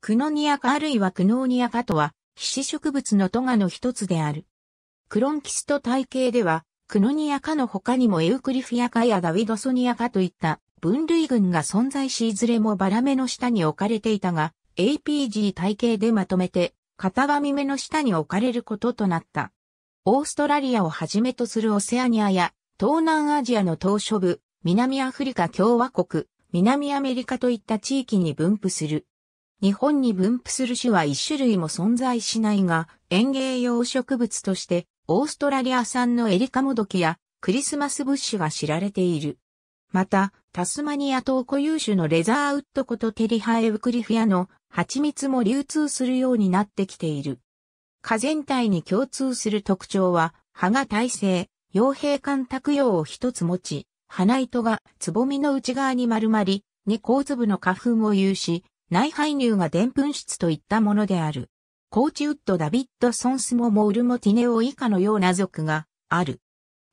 クノニア科あるいはクノーニア科とは、皮脂植物のトガの一つである。クロンキスト体系では、クノニア科の他にもエウクリフィア科やダウィドソニア科といった分類群が存在しいずれもバラ目の下に置かれていたが、APG 体系でまとめて、型紙目の下に置かれることとなった。オーストラリアをはじめとするオセアニアや、東南アジアの島諸部、南アフリカ共和国、南アメリカといった地域に分布する。日本に分布する種は一種類も存在しないが、園芸用植物として、オーストラリア産のエリカモドキやクリスマスブッシュが知られている。また、タスマニア島固有種のレザーウッドことテリハエウクリフィアの蜂蜜も流通するようになってきている。花全体に共通する特徴は、葉が耐性、傭兵間卓葉を一つ持ち、花糸がつぼみの内側に丸まり、二甲粒の花粉を有し、内排入がでんぷん質といったものである。コーチウッド・ダビッド・ソンスモ・モール・モティネオ以下のような属がある。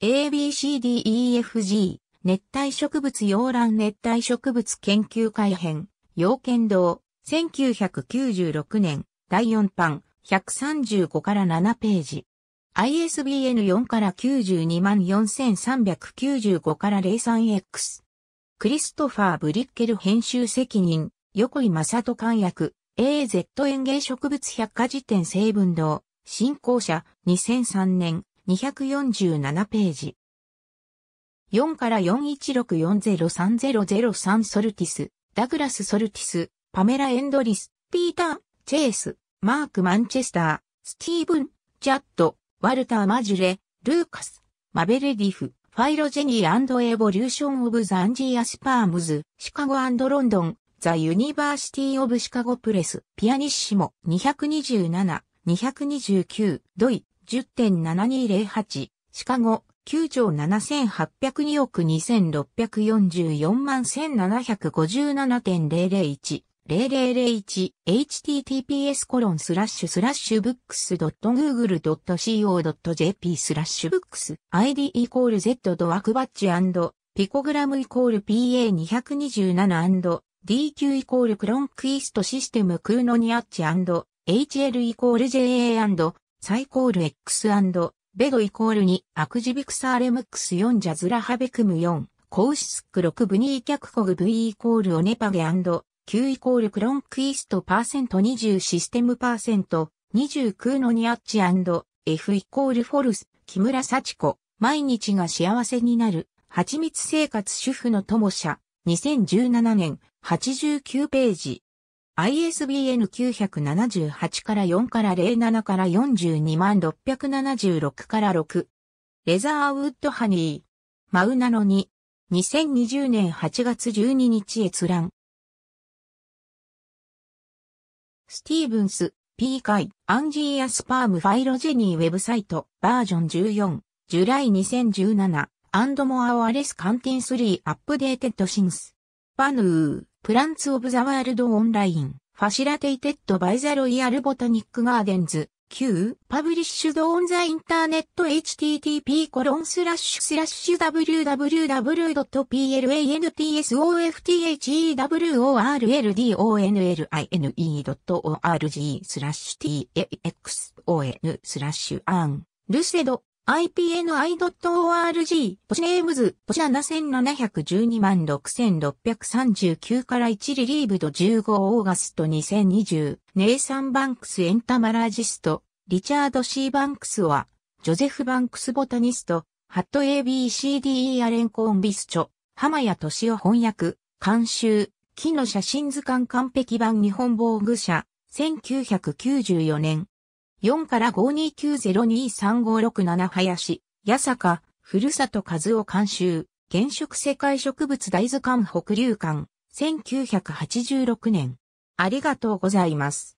ABCDEFG 熱帯植物洋蘭熱帯植物研究会編洋剣道1996年第4版135から7ページ ISBN4 から924,395から 03X クリストファー・ブリッケル編集責任横井正人官役、AZ 園芸植物百科事典成分堂、新校舎、2003年、247ページ。4から416403003ソルティス、ダグラス・ソルティス、パメラ・エンドリス、ピーター、チェイス、マーク・マンチェスター、スティーブン、ジャット、ワルター・マジュレ、ルーカス、マベレディフ、ファイロジェニーエボリューション・オブ・ザ・ンジーア・スパームズ、シカゴロンドン、ザ・ユニバーシティ・オブ・シカゴ・プレス、ピアニッシモ、227、229、ドイ、10.7208、シカゴ、9兆7802億2644万1757.001。0001https コロンスラッシュスラッシュブックス .google.co.jp スラッシュブックス id イコール z ドワクバッチピコグラムイコール pa227 DQ イコールクロンクイストシステムクーノニアッチ &HL イコール JA& サイコール X& ベドイコール2アクジビクサーレムックス4ジャズラハベクム4コーシスク6ブニーコグ V イコールオネパゲ &Q イコールクロンクイストパーセント20システムパーセント20クーノニアッチ &F イコールフォルス木村幸子毎日が幸せになる蜂蜜生活主婦の友社2017年89ページ。ISBN 978から4から07から42万676から6。レザーウッドハニー。マウナの2。2020年8月12日閲覧。スティーブンス、P 会、アンジーアスパームファイロジェニーウェブサイト、バージョン14、ジュライ2017。and more or less contains three updated since. Panu, Plants of the World Online, facilitated by the Royal Botanic Gardens, Q, published on the internet http colon slash slash www.plantsoftehworldonline.org スラッシュ TX オエヌスラッシュアンルセド IPNI.org、ポシネームズ、ポシ7712万6639から1リリーブド15オーガスト2020、ネイサン・バンクスエンタマラジスト、リチャード・シー・バンクスは、ジョゼフ・バンクス・ボタニスト、ハット ABCDE アレンコン・ビスチョ、浜谷敏夫翻訳、監修、木の写真図鑑完璧版日本防具社、1994年。4から5290235667林、八坂、ふるさと数を監修、現職世界植物大図鑑北流館、1986年。ありがとうございます。